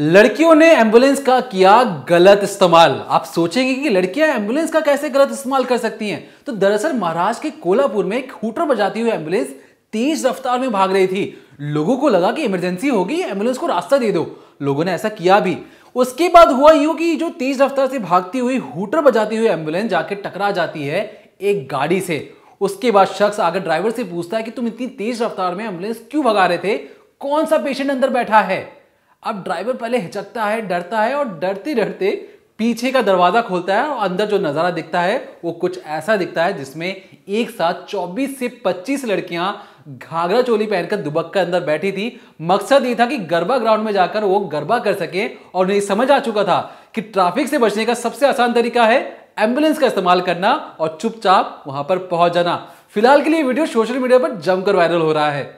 लड़कियों ने एम्बुलेंस का किया गलत इस्तेमाल आप सोचेंगे कि लड़कियां एम्बुलेंस का कैसे गलत इस्तेमाल कर सकती हैं तो दरअसल महाराष्ट्र के कोलापुर में एक हूटर बजाती हुई एम्बुलेंस तेज रफ्तार में भाग रही थी लोगों को लगा कि इमरजेंसी होगी एम्बुलेंस को रास्ता दे दो लोगों ने ऐसा किया भी उसके बाद हुआ यू कि जो तेज रफ्तार से भागती हुई हूटर बजाती हुई एम्बुलेंस जाके टकरा जाती है एक गाड़ी से उसके बाद शख्स आगे ड्राइवर से पूछता है कि तुम इतनी तेज रफ्तार में एम्बुलेंस क्यों भगा रहे थे कौन सा पेशेंट अंदर बैठा है अब ड्राइवर पहले हिचकता है डरता है और डरते डरते पीछे का दरवाज़ा खोलता है और अंदर जो नज़ारा दिखता है वो कुछ ऐसा दिखता है जिसमें एक साथ 24 से 25 लड़कियां घाघरा चोली पहनकर दुबक के अंदर बैठी थी मकसद ये था कि गरबा ग्राउंड में जाकर वो गरबा कर सके और उन्हें समझ आ चुका था कि ट्रैफिक से बचने का सबसे आसान तरीका है एम्बुलेंस का इस्तेमाल करना और चुपचाप वहां पर पहुंच जाना फिलहाल के लिए वीडियो सोशल मीडिया पर जमकर वायरल हो रहा है